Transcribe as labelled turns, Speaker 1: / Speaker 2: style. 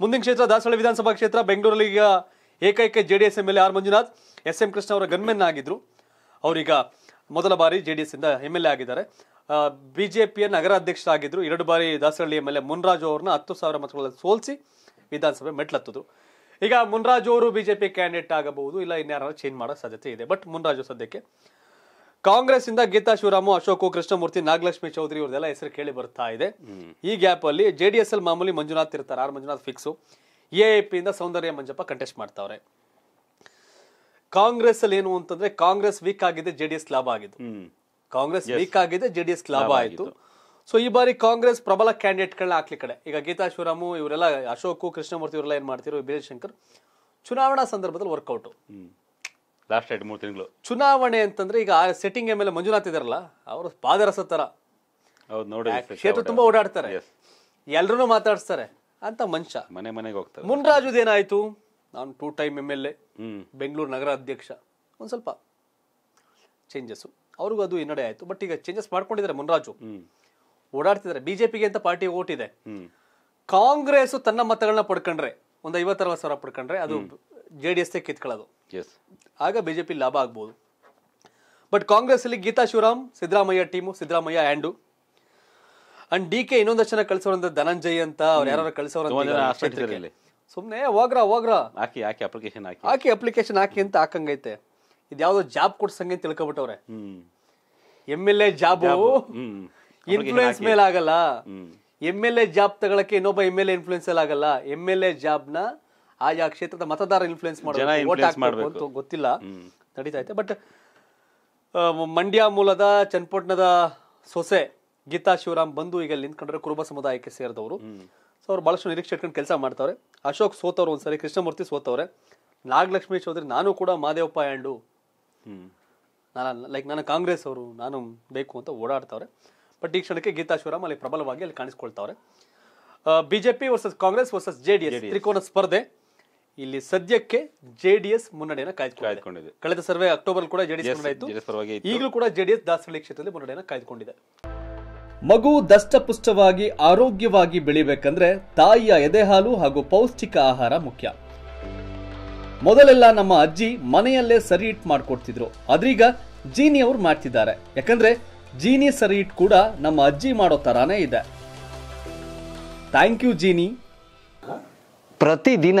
Speaker 1: ಮುಂಡಿನ ಕ್ಷೇತ್ರ ದಾಸರಳ ವಿಧಾನಸಭಾ ಕ್ಷೇತ್ರ ಬೆಂಗಳೂರಿನ ಈಗ ಏಕೈಕ ಜೆಡಿಎಸ್ एमएलಆರ್ ಮಂಜುನಾಥ್ ಎಸ್ಎಂ கிருஷ்ಣ ಅವರ ಗನ್ಮನ್ ಆಗಿದ್ರು ಅವ್ರಿಗ ಮೊದಲ ಬಾರಿ ಜೆಡಿಎಸ್ ಇಂದ एमएलಎ ಆಗಿದ್ದಾರೆ ಬಿಜೆಪಿ ಯ ನಗರ ಅಧ್ಯಕ್ಷರ ಆಗಿದ್ರು ಎರಡು ಬಾರಿ ದಾಸರಳ एमएलಎ ಮುನ್ರಾಜೋ ಅವರನ್ನು 10000 ಮಸಕದಲ್ಲಿ ಸೋಲಿಸಿ ವಿಧಾನಸಭೆ ಮೆಟ್ಟಲತ್ತಿದ್ರು ಈಗ ಮುನ್ರಾಜೋ ಅವರು ಬಿಜೆಪಿ ಕ್ಯಾಂಡಿಡೇಟ್ ಆಗಬಹುದು ಇಲ್ಲ ಇನ್ಯಾರನ್ನ ಚೇಂಜ್ ಮಾಡೋ ಸಾಧ್ಯತೆ ಇದೆ ಬಟ್ ಮುನ್ರಾಜೋ ಸದಸ್ಯಕ್ಕೆ ಕಾಂಗ್ರೆಸ್ ಇಂದ ಗೀತಾ ಶಿವರಾಮು ಅಶೋಕು ಕೃಷ್ಣಮೂರ್ತಿ ನಾಗಲಕ್ಷ್ಮಿ ಚೌಧರಿ ಇವ್ರದೆಲ್ಲ ಹೆಸರು ಕೇಳಿ ಬರ್ತಾ ಇದೆ ಈ ಗ್ಯಾಪ್ ಅಲ್ಲಿ ಜೆಡಿಎಸ್ ಅಲ್ಲಿ ಮಾಮೂಲಿ ಮಂಜುನಾಥ್ ಇರ್ತಾರೆ ಆರ್ ಮಂಜುನಾಥ್ ಫಿಕ್ಸು ಎ ಇಂದ ಸೌಂದರ್ಯ ಮಂಜಪ್ಪ ಕಂಟೆಸ್ಟ್ ಮಾಡ್ತಾವ್ರೆ ಕಾಂಗ್ರೆಸ್ ಅಲ್ಲಿ ಏನು ಅಂತಂದ್ರೆ ಕಾಂಗ್ರೆಸ್ ವೀಕ್ ಆಗಿದೆ ಜೆಡಿಎಸ್ ಲಾಭ ಆಗಿದೆ ಕಾಂಗ್ರೆಸ್ ವೀಕ್ ಆಗಿದೆ ಜೆಡಿಎಸ್ ಲಾಭ ಆಯಿತು ಸೊ ಈ ಬಾರಿ ಕಾಂಗ್ರೆಸ್ ಪ್ರಬಲ ಕ್ಯಾಂಡಿಡೇಟ್ಗಳನ್ನ ಹಾಕ್ಲಿ ಕಡೆ ಈಗ ಗೀತಾ ಶಿವರಾಮು ಇವರೆಲ್ಲ ಅಶೋಕು ಕೃಷ್ಣಮೂರ್ತಿ ಇವರೆಲ್ಲ ಏನ್ ಮಾಡ್ತಿರೋ ಶಂಕರ್ ಚುನಾವಣಾ ಸಂದರ್ಭದಲ್ಲಿ ವರ್ಕೌಟ್ ಲಾಸ್ಟ್ ಎರಡು ಮೂರು ತಿಂಗಳು ಚುನಾವಣೆ ಅಂತಂದ್ರೆ ಈಗ ಆ ಸೆಟ್ಟಿಂಗ್ ಎಮ್ ಎಲ್ ಮಂಜುನಾಥ್ ಇದಾರಲ್ಲ ಅವರು ಪಾದರಸ ತರ ಹೌದು ನೋಡಿ ಕ್ಷೇತ್ರ ತುಂಬಾ ಓಡಾಡ್ತಾರೆ ಎಲ್ರೂ ಮಾತಾಡಿಸ್ತಾರೆ ಅಂತ ಮನುಷ್ಯ ಮನೆ ಮನೆಗೆ ಹೋಗ್ತಾರೆ ಮುನ್ರಾಜುದೇನಾಯ್ತು ಏನಾಯ್ತು ನಾನು two time M L A Bengaluru ನಗರ ಅಧ್ಯಕ್ಷ ಒಂದು ಸ್ವಲ್ಪ ಚೇಂಜಸ್ಸು ಅವ್ರಿಗೂ ಅದು ಹಿನ್ನಡೆ ಆಯ್ತು ಬಟ್ ಈಗ ಚೇಂಜಸ್ ಮಾಡ್ಕೊಂಡಿದ್ದಾರೆ ಮುನ್ರಾಜು ಓಡಾಡ್ತಿದ್ದಾರೆ ಬಿಜೆಪಿಗೆ ಅಂತ ಪಾರ್ಟಿ ಓಟ್ ಇದೆ ಕಾಂಗ್ರೆಸ್ ತನ್ನ ಮತಗಳನ್ನ ಪಡ್ಕೊಂಡ್ರೆ ಒಂದು ಐವತ್ತರ ಸಾವಿರ ಪಡ್ಕೊಂಡ್ರೆ ಅದು ಜೆ ಡಿ ಕಿತ್ಕೊಳ್ಳೋದು ಎಸ್ ಆಗ ಬಿಜೆಪಿ ಲಾಭ ಆಗ್ಬೋದು but Congress Geetha Shivaram Siddaramaiah team Siddaramaiah and and D K ಇನ್ನೊಂದಷ್ಟು ಜನ ಕಳಿಸೋರಂತ ಧನಂಜಯ್ ಅಂತ ಅವ್ರು ಯಾರು ಕಳಿಸೋರ ಸುಮ್ಮನೆ ಹೋಗ್ರ ಹೋಗ್ರ ಹಾಕಿ ಹಾಕಿ ಅಪ್ಲಿಕೇಶನ್ ಹಾಕಿ ಹಾಕಿ ಅಪ್ಲಿಕೇಶನ್ ಹಾಕಿ ಅಂತ ಹಾಕಂಗೈತೆ ಇದ್ಯಾವುದೋ ಜಾಬ್ ಕೊಡ್ಸಂಗೆ ತಿಳ್ಕೊಬಿಟ್ಟವ್ರೆ M L A job influence ಮೇಲೆ ಆಗಲ್ಲ ಎಮ್ ಎಲ್ ಎ ಜಾಬ್ ತಗೊಳಕ್ಕೆ ಇನ್ನೊಬ್ಬ ಎಮ್ ಎಲ್ ಎ ಇನ್ಫ್ಲೂಯೆನ್ಸ್ ಆಗಲ್ಲ ಎಮ್ ಎಲ್ ಎ ಜಾಬ್ನ ಆಯಾ ಕ್ಷೇತ್ರದ ಮತದಾರ ಇನ್ಫ್ಲುಯೆನ್ಸ್ ಮಾಡಬೇಕು ಗೊತ್ತಿಲ್ಲ ನಡೀತಾ ಐತೆ ಬಟ್ ಮಂಡ್ಯ ಮೂಲದ ಚನ್ನಪಟ್ಟಣದ ಸೊಸೆ ಗೀತಾ ಶಿವರಾಮ್ ಬಂದು ಈಗ ನಿಂತ್ಕೊಂಡ್ರೆ ಕುರುಬ ಸಮುದಾಯಕ್ಕೆ ಸೇರಿದವರು ಸೊ ಅವ್ರು ಬಹಳಷ್ಟು ನಿರೀಕ್ಷೆ ಇಟ್ಕೊಂಡು ಕೆಲಸ ಮಾಡ್ತಾವ್ರೆ ಅಶೋಕ್ ಸೋತವ್ರು ಒಂದ್ಸರಿ ಕೃಷ್ಣಮೂರ್ತಿ ಸೋತವ್ರೆ ನಾಗಲಕ್ಷ್ಮಿ ಚೌಧರಿ ನಾನು ಕೂಡ ಮಾದೇವಪ್ಪ ಆ್ಯಂಡು ನಾನು ಲೈಕ್ ನಾನು ಕಾಂಗ್ರೆಸ್ ಅವರು ನಾನು ಬೇಕು ಅಂತ ಓಡಾಡ್ತಾವ್ರೆ ಬಟ್ ಈ ಕ್ಷಣಕ್ಕೆ ಗೀತಾ ಶಿವರಾಮ್ ಅಲ್ಲಿ ಪ್ರಬಲವಾಗಿ ಅಲ್ಲಿ ಕಾಣಿಸ್ಕೊಳ್ತಾವ್ರೆ BJP versus Congress versus JDS ತ್ರಿಕೋನ ಸ್ಪರ್ಧೆ ಇಲ್ಲಿ ಸದ್ಯಕ್ಕೆ ಜೆ ಡಿ ಎಸ್ ಮುನ್ನಡೆಯನ್ನು ಕಾಯ್ದುಕೊಂಡಿದೆ ಕಳೆದ ಸರ್ವೆ ಅಕ್ಟೋಬರ್ ಕೂಡ ಜೆಡಿಎಸ್ ಮುನ್ನಡೆ ಈಗಲೂ ಕೂಡ ಜೆ ಡಿ ಎಸ್ ದಾಸಹಳ್ಳಿ ಕ್ಷೇತ್ರದಲ್ಲಿ ಮುನ್ನಡೆಯನ್ನು ಕಾಯ್ದುಕೊಂಡಿದೆ ಮಗು ದಷ್ಟಪುಷ್ಟವಾಗಿ ಆರೋಗ್ಯವಾಗಿ ಬೆಳಿಬೇಕಂದ್ರೆ ತಾಯಿಯ ಎದೆಹಾಲು ಹಾಗೂ ಪೌಷ್ಟಿಕ ಆಹಾರ ಮುಖ್ಯ ಮೊದಲೆಲ್ಲ ನಮ್ಮ ಅಜ್ಜಿ ಮನೆಯಲ್ಲೇ ಸರಿ ಇಟ್ ಮಾಡ್ಕೊಡ್ತಿದ್ರು ಅದ್ರೀಗ ಜೀನಿ ಅವ್ರು ಮಾಡ್ತಿದ್ದಾರೆ ಯಾಕಂದ್ರೆ ಜೀನಿ ಸರಿ ಇಟ್ ಕೂಡ ನಮ್ಮ ಅಜ್ಜಿ ಮಾಡೋ ತರಾನೇ ಇದೆ ಥ್ಯಾಂಕ್ ಯು ಜೀನಿ ಪ್ರತಿದಿನ